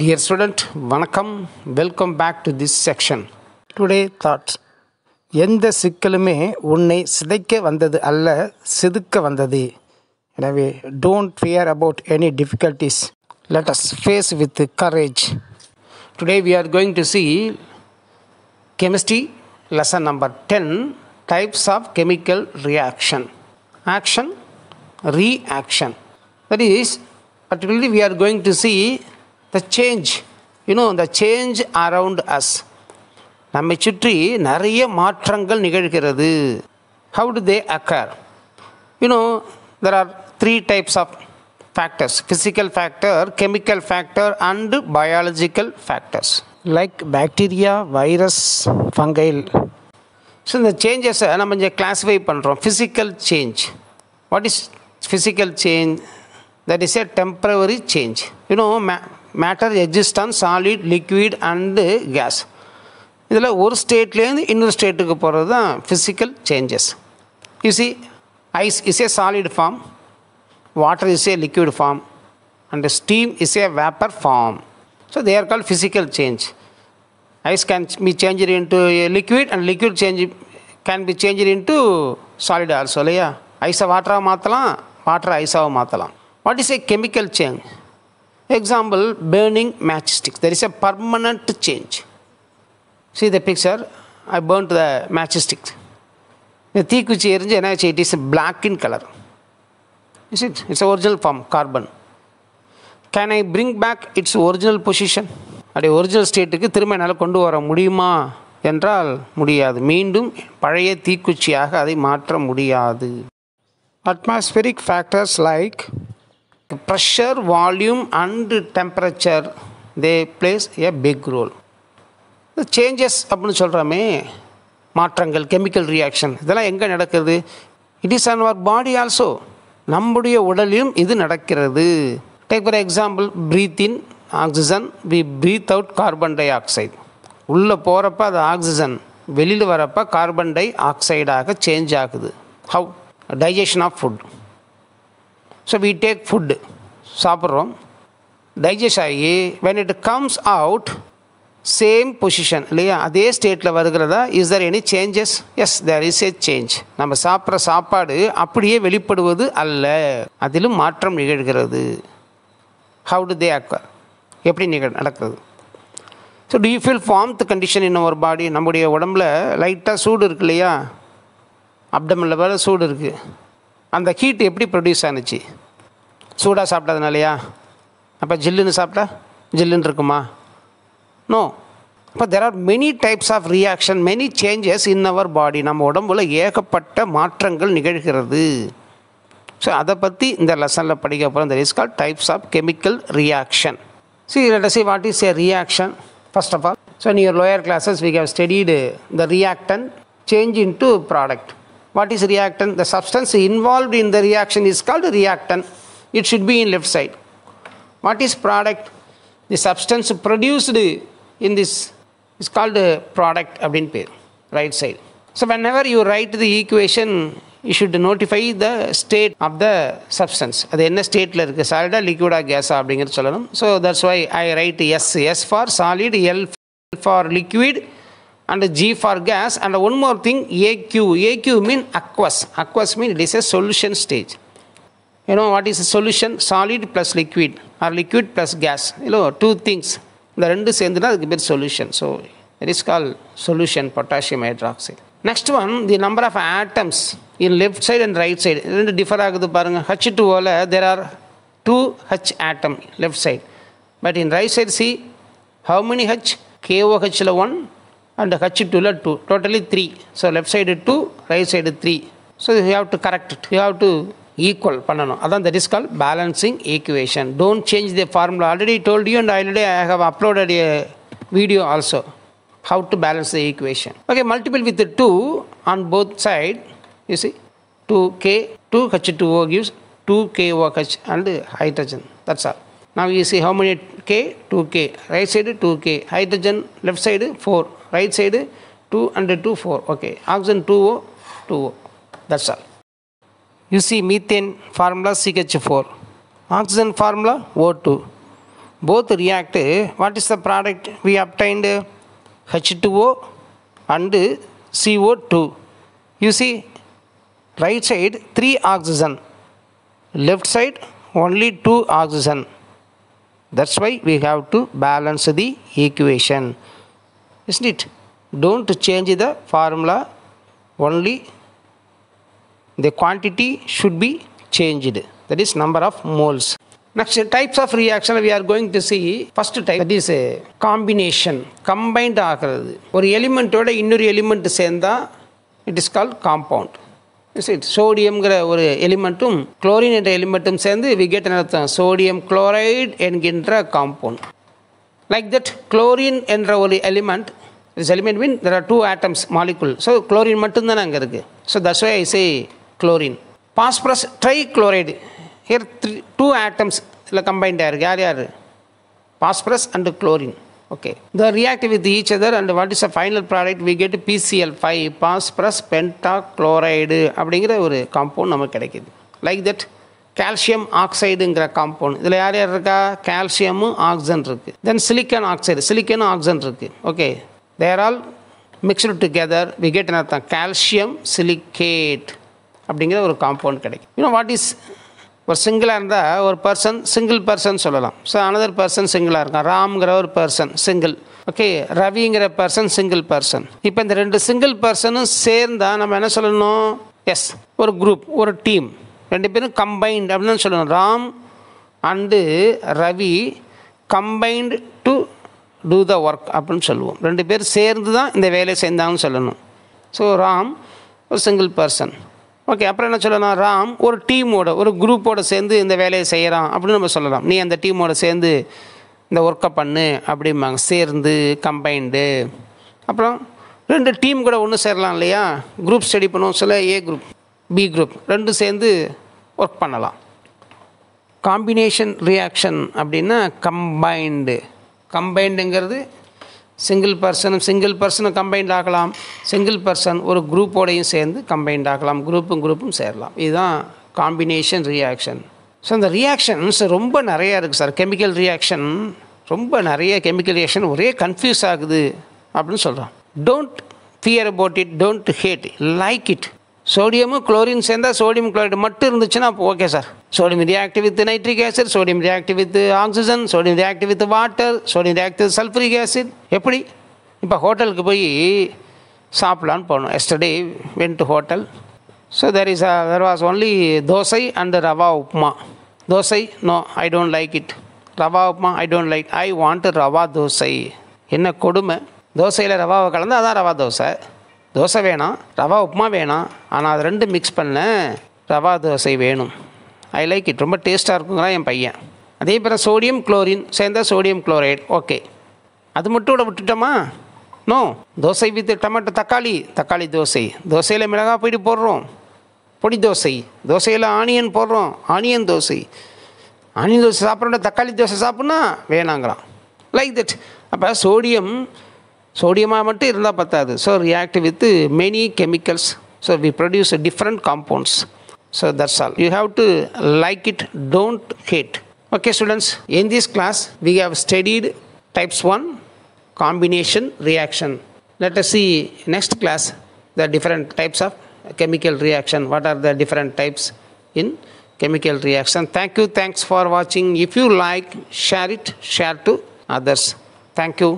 Dear student, வணக்கம் welcome back to this section today thought எந்த சிக்கலுமே உன்னை சிதைக்க வந்தது அல்ல செதுக்க வந்தது எனவே don't fear about any difficulties let us face with courage today we are going to see chemistry lesson number ten types of chemical reaction action reaction that is particularly we are going to see the change you know the change around us நம்மை சுற்றி நிறைய மாற்றங்கள் நிகழ்கிறது how to they occur you know there are three types of factors physical factor chemical factor and biological factors like bacteria virus fungi so இந்த சேஞ்சஸை நம்ம இங்கே classify பண்ணுறோம் physical change what is physical change that is a temporary change you know may matter existence solid liquid and gas இதில் ஒரு ஸ்டேட்லேருந்து இன்னொரு ஸ்டேட்டுக்கு போகிறது தான் ஃபிசிக்கல் சேஞ்சஸ் இசி ice is a solid form water is a liquid form and steam is a vapour form so they're call physical change ice can be change into liquid and liquid change can be change into solid also இல்லையா ஐஸை வாட்டராக மாற்றலாம் வாட்டரை ஐஸாகவும் மாற்றலாம் what is a chemical change example Example, burning matchsticks. There is change see the See the picture, I த the matchsticks. The தீக்குச்சி எரிஞ்சு என்ன it is black in colour is it its original form carbon can I bring back its original position அப்படி original ஸ்டேட்டுக்கு திரும்ப என்னால் கொண்டு வர முடியுமா என்றால் முடியாது மீண்டும் பழைய தீக்குச்சியாக அதை மாற்ற முடியாது atmospheric factors like The volume and and they they a big role changes The அப்படின்னு சொல்கிறோமே மாற்றங்கள் கெமிக்கல் ரியாக்ஷன் இதெல்லாம் எங்கே நடக்குது it is on our body also நம்முடைய உடலையும் இது நடக்கிறது take for example breathe in oxygen we breathe out carbon dioxide உள்ளே போகிறப்ப அது ஆக்சிஜன் வெளியில் வரப்போ கார்பன் டை ஆக்சைடாக சேஞ்ச் ஆகுது how digestion of food so we take food சாப்பிட்றோம் டைஜஸ்ட் ஆகி when it comes out same position இல்லையா அதே ஸ்டேட்டில் வருகிறதா is there any changes yes there is a change நம்ம சாப்பிட்ற சாப்பாடு அப்படியே வெளிப்படுவது அல்ல அதிலும் மாற்றம் நிகழ்கிறது ஹவு டு தே அக்வர் எப்படி நிகழ் நடக்கிறது so do you feel warmth condition in ஒரு பாடி நம்முடைய உடம்புல லைட்டாக சூடு இருக்கு இல்லையா அப்டமில் வேறு சூடு இருக்குது அந்த ஹீட் எப்படி ப்ரொடியூஸ் ஆனுச்சு சூடாக சாப்பிட்டதுனாலையா அப்போ ஜில்லுன்னு சாப்பிட்டா ஜில்லுன்னு இருக்குமா நோ இப்போ there are many types of reaction many changes in our body நம்ம உடம்புல ஏகப்பட்ட மாற்றங்கள் நிகழ்கிறது ஸோ அதை பற்றி இந்த லெசனில் படிக்க போகிறோம் இந்த is call types of chemical reaction see let see what is a reaction first of all so near lower classes we have studied the reactant change in to product What is reactant? The substance involved in the reaction is called reactant. It should be in left side. What is product? The substance produced in this is called product abdin pair, right side. So whenever you write the equation, you should notify the state of the substance. அது என்ன ஸ்டேட்டில் இருக்குது solid, liquid, கேஸா அப்படிங்கிறது சொல்லணும் so that's why I write S S for solid L for liquid and G for gas and one more thing AQ AQ mean aqueous aqueous mean it is a solution stage. You know what is a solution? Solid plus liquid or liquid plus gas. You know இந்த ரெண்டு சேர்ந்துனா அதுக்கு பேர் solution so it is call solution potassium hydroxide next one the number of atoms in left side and right side ரெண்டு differ ஆகுது பாருங்கள் H two ஓவில் there are two H atom left side but in right side see how many H கேஓஹெச்சில் one and h to l to totally 3 so left side 2 right side 3 so you have to correct it you have to equal பண்ணணும் அதான் that is call balancing equation don't change the formula already told you and already I have uploaded a video also how to balance the equation okay multiple with two on both side you see two K two H two O gives two K O H and hydrogen that's all now you see how many k 2k right side 2k hydrogen left side 4 right side 2 and 2 4 okay oxygen 2O 2O that's all you see methane formula CH4 oxygen formula O2 both react what is the product we obtained H2O and CO2 you see right side 3 oxygen left side only 2 oxygen that's why we have to balance the equation isn't it? Don't change the formula, only the quantity should be changed, that is number of moles. Next types of reaction we are going to see first type that is a combination combined ஆகிறது ஒரு எலிமெண்ட்டோட இன்னொரு element சேர்ந்தால் it is called compound is it சோடியம்ங்கிற ஒரு எலிமெண்ட்டும் chlorine என்ற எலிமெண்ட்டும் சேர்ந்து வி கெட் சோடியம் குளோரைடு என்கின்ற காம்பவுண்ட் லைக் தட் குளோரின் என்ற ஒரு element is element mean there are two atoms molecule so chlorine மட்டும்தானே அங்கே இருக்குது ஸோ தஸ் தசோ I say chlorine phosphorus trichloride here three two atoms இதில் கம்பைண்டாக இருக்குது யார் யார் phosphorus and chlorine okay the react with each other and what is a final product we get PCL five phosphorus pentachloride அப்படிங்கிற ஒரு compound நமக்கு கிடைக்கிது like that calcium ஆக்சைடுங்கிற காம்பவுண்ட் இதில் யார் யார் இருக்கா கால்சியமும் ஆக்சிஜன் இருக்குது தென் சிலிக்கன் ஆக்சைடு சிலிக்கனும் ஆக்சிஜன் இருக்குது okay they're all mixed together we get என்ன அர்த்தம் கால்சியம் சிலிக்கேட் அப்படிங்கிற ஒரு காம்பவுண்ட் கிடைக்கும் இன்னும் வாட் இஸ் ஒரு சிங்கிளாக இருந்தால் ஒரு பர்சன் சிங்கிள் பர்சன் சொல்லலாம் ஸோ அனதர் பர்சன் சிங்கிளாக இருக்கான் ராம்ங்கிற ஒரு பர்சன் சிங்கிள் ஓகே ரவிங்கிற பர்சன் சிங்கிள் பர்சன் இப்போ இந்த ரெண்டு சிங்கிள் பர்சனும் சேர்ந்தால் நம்ம என்ன சொல்லணும் எஸ் ஒரு குரூப் ஒரு டீம் ரெண்டு பேரும் கம்பைன்ட் அப்படின்னு சொல்லணும் Ram and Ravi combined to do the work அப்படின்னு சொல்லுவோம் ரெண்டு பேர் சேர்ந்து தான் இந்த வேலையை செய்தாங்கன்னு சொல்லணும் ஸோ ராம் ஒரு சிங்கிள் பர்சன் ஓகே அப்புறம் என்ன சொல்லலாம் ராம் ஒரு டீமோட ஒரு குரூப்போட சேர்ந்து இந்த வேலையை செய்கிறான் அப்படின்னு நம்ம சொல்லலாம் நீ அந்த டீமோட சேர்ந்து இந்த ஒர்க்கை பண்ணு அப்படிம்பாங்க சேர்ந்து கம்பைன்டு அப்புறம் ரெண்டு டீம் கூட ஒன்று சேரலாம் இல்லையா குரூப் ஸ்டடி பண்ணுவோம் சில ஏ குரூப் பி குரூப் ரெண்டும் சேர்ந்து ஒர்க் பண்ணலாம் காம்பினேஷன் ரியாக்ஷன் அப்படின்னா கம்பைண்டு கம்பைண்டுங்கிறது சிங்கிள் பர்சனும் சிங்கிள் பர்சனும் கம்பைண்ட் ஆகலாம் சிங்கிள் பர்சன் ஒரு குரூப்போடையும் சேர்ந்து கம்பைண்ட் ஆகலாம் குரூப்பும் குரூப்பும் சேரலாம் இதுதான் காம்பினேஷன் ரியாக்ஷன் ஸோ அந்த ரியாக்ஷன்ஸ் ரொம்ப நிறையா இருக்குது சார் கெமிக்கல் ரியாக்ஷன் ரொம்ப நிறைய கெமிக்கல் ரியாக்ஷன் ஒரே கன்ஃபியூஸ் ஆகுது அப்படின்னு சொல்கிறான் don't fear about it don't hate like it சோடியமும் குளோரின் சேர்ந்தால் சோடியம் குளோரைடு மட்டும் இருந்துச்சுன்னா okay sir sodium reactive with nitric acid sodium reactive with oxygen sodium reactive with water sodium reactive with sulphuric acid எப்படி இப்போ ஹோட்டலுக்கு போய் சாப்பிட்லான்னு போனோம் yesterday went to hotel so there is there was only dosa and rava upma dosa no I don't like it rava upma I don't like I want rava dosa என்ன கொடுமை தோசையில் ரவாவை கலந்து அதான் ரவா தோசை தோசை வேணாம் ரவா உப்புமா வேணாம் ஆனால் அது ரெண்டு மிக்ஸ் பண்ண ரவா தோசை வேணும் ஐ லைக் இட் ரொம்ப டேஸ்ட்டாக இருக்குங்கிறான் என் பையன் அதே பிறகு சோடியம் குளோரின் சேர்ந்தால் சோடியம் குளோரைட் ஓகே அது மட்டும் கூட விட்டுட்டோமா நோ தோசை வித் டமாட்டோ தக்காளி தக்காளி தோசை தோசையில் மிளகாய் போயிட்டு போடுறோம் பொடி தோசை தோசையில் ஆனியன் போடுறோம் ஆனியன் தோசை ஆனியன் தோசை சாப்பிட்றோம் தக்காளி தோசை சாப்பிட்னா வேணாங்களாம் லைக் தட் அப்போ சோடியம் சோடியமாக மட்டும் இருந்தால் So react with many chemicals. So we produce different compounds. So that's all. You have to like it, don't hate. Okay students, in this class we have studied types 1 combination reaction. Let us see next class the different types of chemical reaction. What are the different types in chemical reaction. Thank you. Thanks for watching. If you like, share it, share to others. Thank you.